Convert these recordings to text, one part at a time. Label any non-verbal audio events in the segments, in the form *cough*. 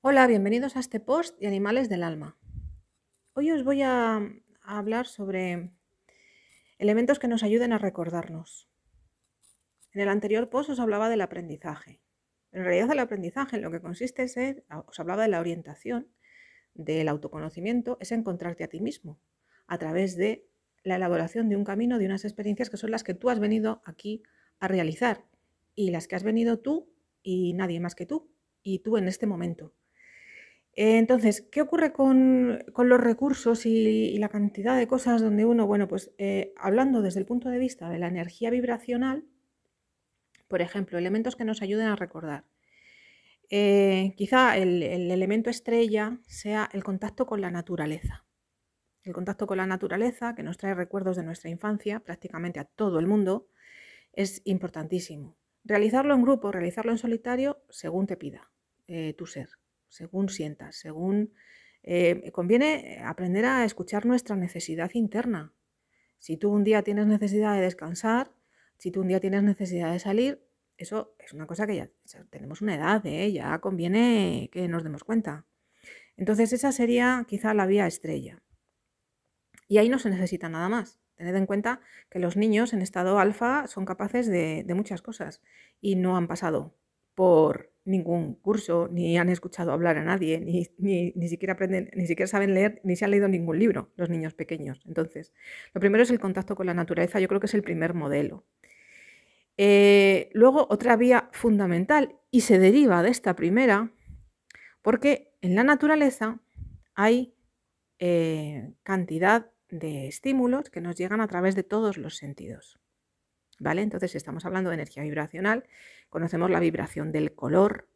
Hola, bienvenidos a este post de Animales del Alma. Hoy os voy a, hablar sobre elementos que nos ayuden a recordarnos. En el anterior post os hablaba del aprendizaje. En realidad el aprendizaje en lo que consiste es, ah, os hablaba de la orientación, del autoconocimiento, es encontrarte a ti mismo a través de la elaboración de un camino, de unas experiencias que son las que tú has venido aquí a realizar y las que has venido tú y nadie más que tú y tú en este momento. Entonces, ¿qué ocurre con, los recursos y, la cantidad de cosas donde uno, bueno, pues eh, hablando desde el punto de vista de la energía vibracional, por ejemplo, elementos que nos ayuden a recordar. Eh, quizá el, elemento estrella sea el contacto con la naturaleza. El contacto con la naturaleza, que nos trae recuerdos de nuestra infancia, prácticamente a todo el mundo, es importantísimo. Realizarlo en grupo, realizarlo en solitario, según te pida eh, tu ser según sientas, según... Eh, conviene eh, aprender a escuchar nuestra necesidad interna. Si tú un día tienes necesidad de descansar, si tú un día tienes necesidad de salir, eso es una cosa que ya tenemos una edad, ¿eh? ya conviene que nos demos cuenta. Entonces esa sería quizá la vía estrella. Y ahí no se necesita nada más. Tened en cuenta que los niños en estado alfa son capaces de muchas cosas y no han pasado por ningún curso, ni han escuchado hablar a nadie, *laughs* ni, siquiera aprenden, ni siquiera saben leer, ni se han leído ningún libro los niños pequeños. Entonces, lo primero es el contacto con la naturaleza, yo creo que es el primer modelo. Eh, luego, otra vía fundamental, y se deriva de esta primera, porque en la naturaleza hay eh, cantidad de estímulos que nos llegan a través de todos los sentidos. ¿vale? Entonces, estamos hablando de energía vibracional, conocemos la vibración del color,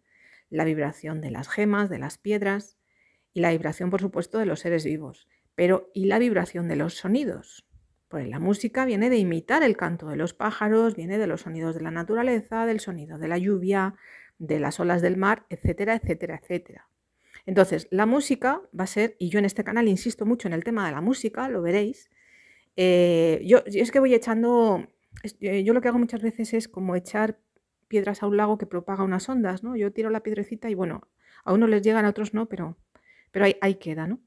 la vibración de las gemas, de las piedras y la vibración, por supuesto, de los seres vivos, pero ¿y la vibración de los sonidos? Pues la música viene de imitar el canto de los pájaros, viene de los sonidos de la naturaleza, del sonido de la lluvia, de las olas del mar, etcétera, etcétera, etcétera. Entonces, la música va a ser, y yo en este canal insisto mucho en el tema de la música, lo veréis, eh, yo, es que voy echando eh, yo lo que hago muchas veces es como echar piedras a un lago que propaga unas ondas, ¿no? Yo tiro la piedrecita y bueno, a unos les llegan, a otros no, pero, pero ahí, queda, ¿no?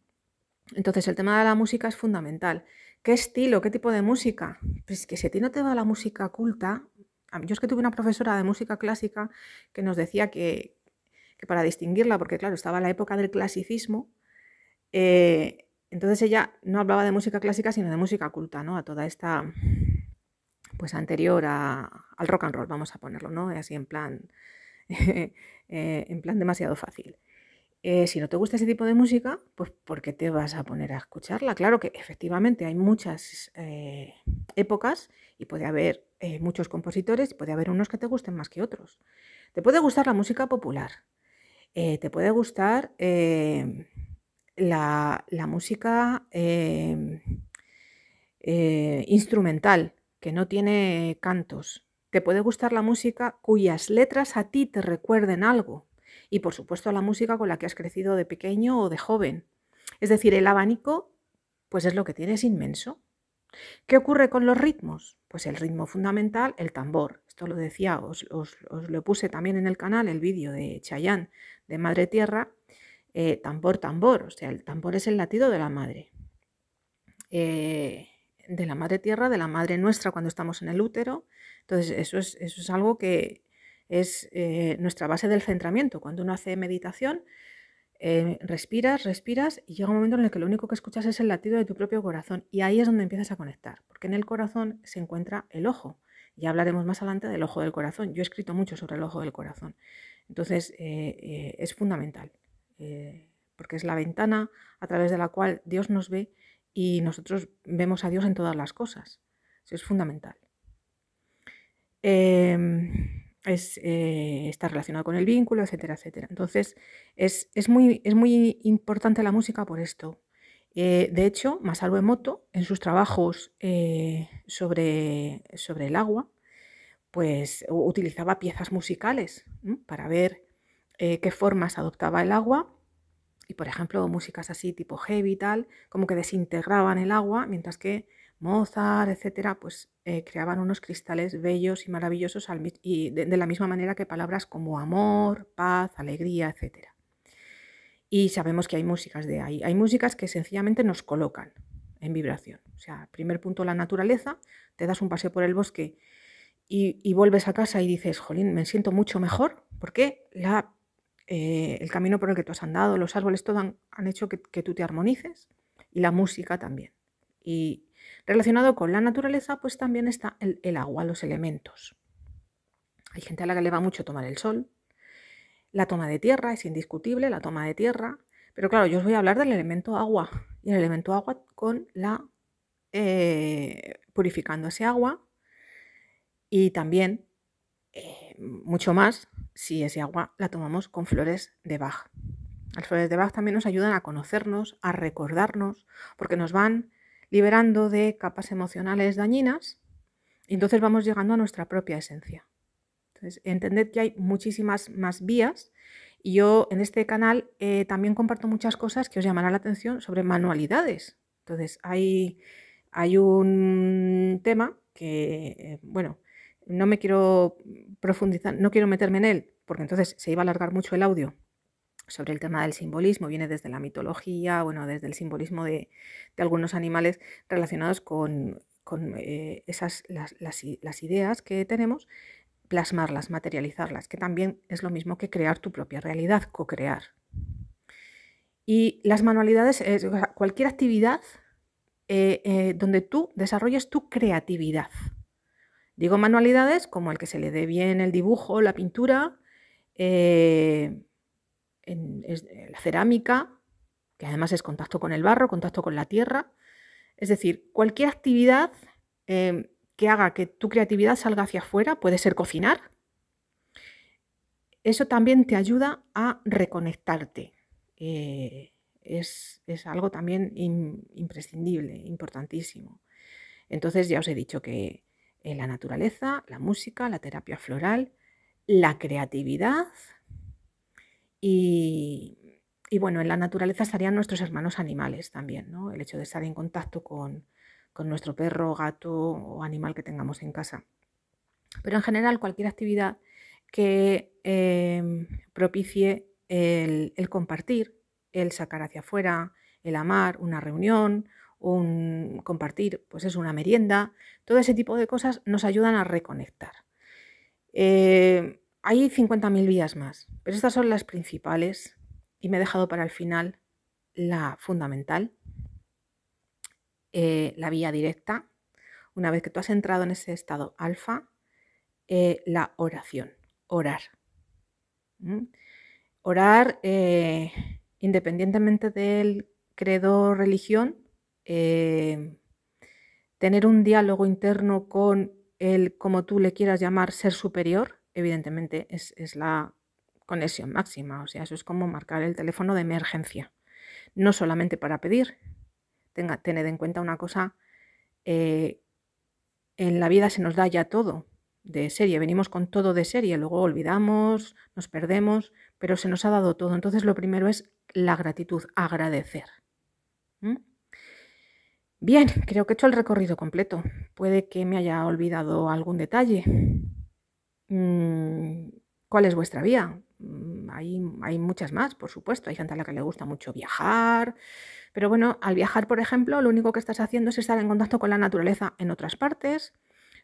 Entonces el tema de la música es fundamental. ¿Qué estilo? ¿Qué tipo de música? Pues que si a ti no te va la música culta, yo es que tuve una profesora de música clásica que nos decía que, para distinguirla, porque claro, estaba la época del clasicismo, eh, entonces ella no hablaba de música clásica, sino de música culta, ¿no? A toda esta pues anterior al rock and roll, vamos a ponerlo, ¿no? Así en plan, *laughs* eh, en plan demasiado fácil. Eh, si no te gusta ese tipo de música, pues ¿por qué te vas a poner a escucharla? Claro que efectivamente hay muchas eh, épocas y puede haber muchos compositores, puede haber unos que te gusten más que otros. Te puede gustar la música popular, te puede gustar la, la, música instrumental, que no tiene cantos. Te puede gustar la música cuyas letras a ti te recuerden algo. Y por supuesto la música con la que has crecido de pequeño o de joven. Es decir, el abanico, pues es lo que tienes inmenso. ¿Qué ocurre con los ritmos? Pues el ritmo fundamental, el tambor. Esto lo decía, os, lo puse también en el canal, el vídeo de Chayán de Madre Tierra. Eh, tambor, tambor. O sea, el tambor es el latido de la madre. Eh, de la madre tierra, de la madre nuestra cuando estamos en el útero. Entonces, eso es, eso es algo que es eh, nuestra base del centramiento. Cuando uno hace meditación, eh, respiras, respiras y llega un momento en el que lo único que escuchas es el latido de tu propio corazón y ahí es donde empiezas a conectar, porque en el corazón se encuentra el ojo. Ya hablaremos más adelante del ojo del corazón. Yo he escrito mucho sobre el ojo del corazón. Entonces, eh, es fundamental, porque es la ventana a través de la cual Dios nos ve y nosotros vemos a Dios en todas las cosas. Eso es fundamental. Em, eh, está relacionado con el vínculo, etcétera, etcétera. Entonces, es, muy, es muy, importante la música por esto. Eh, de hecho, Masaru Emoto, en sus trabajos eh, sobre, sobre, el agua, pues utilizaba piezas musicales para ver qué formas adoptaba el agua y por ejemplo músicas así tipo heavy y tal, como que desintegraban el agua, mientras que Mozart, etcétera, pues eh, creaban unos cristales bellos y maravillosos y de, la misma manera que palabras como amor, paz, alegría, etcétera. Y sabemos que hay músicas de ahí, hay músicas que sencillamente nos colocan en vibración. O sea, primer punto la naturaleza, te das un paseo por el bosque y, y vuelves a casa y dices, jolín, me siento mucho mejor porque la eh, el camino por el que tú has andado, los árboles, todo han, hecho que, tú te armonices y la música también. Y relacionado con la naturaleza, pues también está el, agua, los elementos. Hay gente a la que le va mucho tomar el sol. La toma de tierra es indiscutible, la toma de tierra. Pero claro, yo os voy a hablar del elemento agua y el elemento agua con la eh, purificando ese agua y también eh, mucho más si ese agua la tomamos con flores de Bach. Las flores de Bach también nos ayudan a conocernos, a recordarnos, porque nos van liberando de capas emocionales dañinas y entonces vamos llegando a nuestra propia esencia. Entonces, entended que hay muchísimas más vías y yo en este canal eh, también comparto muchas cosas que os llamarán la atención sobre manualidades. Entonces, hay, hay un tema que, eh, bueno, no me quiero profundizar, no quiero meterme en él, porque entonces se iba a alargar mucho el audio sobre el tema del simbolismo, viene desde la mitología, bueno, desde el simbolismo de, algunos animales relacionados con, eh, esas, las, ideas que tenemos, plasmarlas, materializarlas, que también es lo mismo que crear tu propia realidad, co-crear. Y las manualidades es eh, cualquier actividad eh, donde tú desarrolles tu creatividad. Digo manualidades como el que se le dé bien el dibujo, la pintura, eh, eh, la cerámica, que además es contacto con el barro, contacto con la tierra. Es decir, cualquier actividad eh, que haga que tu creatividad salga hacia afuera, puede ser cocinar, eso también te ayuda a reconectarte. es, algo también imprescindible, importantísimo. Entonces ya os he dicho que en eh, la naturaleza, la música, la terapia floral, la creatividad y, bueno, en la naturaleza estarían nuestros hermanos animales también, ¿no? El hecho de estar en contacto con, con nuestro perro, gato o animal que tengamos en casa. Pero en general cualquier actividad que em, propicie el, el compartir, el sacar hacia afuera, el amar, una reunión, un compartir, pues es una merienda, todo ese tipo de cosas nos ayudan a reconectar. Eh, hay 50.000 vías más, pero estas son las principales y me he dejado para el final la fundamental, eh, la vía directa. Una vez que tú has entrado en ese estado alfa, eh, la oración, orar. Orar, independientemente del credo religión, eh, tener un diálogo interno con el, como tú le quieras llamar, ser superior, evidentemente es, la conexión máxima. O sea, eso es como marcar el teléfono de emergencia. No solamente para pedir. Tenga, tened en cuenta una cosa. Eh, en la vida se nos da ya todo de serie. Venimos con todo de serie. Luego olvidamos, nos perdemos, pero se nos ha dado todo. Entonces lo primero es la gratitud, agradecer. Bien, creo que he hecho el recorrido completo. Puede que me haya olvidado algún detalle. Mm, ¿Cuál es vuestra vía? Mm, hay, hay, muchas más, por supuesto. Hay gente a la que le gusta mucho viajar, pero bueno, al viajar, por ejemplo, lo único que estás haciendo es estar en contacto con la naturaleza en otras partes,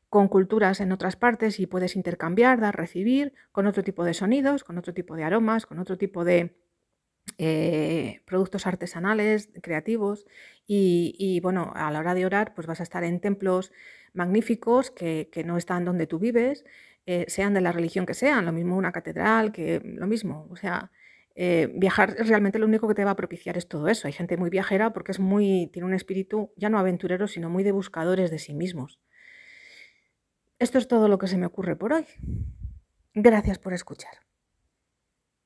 con culturas en otras partes y puedes intercambiar, dar, recibir, con otro tipo de sonidos, con otro tipo de aromas, con otro tipo de eh, productos artesanales, creativos, y, bueno, a la hora de orar, pues vas a estar en templos magníficos que, no están donde tú vives, eh, sean de la religión que sean, lo mismo una catedral, que lo mismo, o sea, eh, viajar realmente lo único que te va a propiciar es todo eso. Hay gente muy viajera porque es muy, tiene un espíritu ya no aventurero, sino muy de buscadores de sí mismos. Esto es todo lo que se me ocurre por hoy. Gracias por escuchar.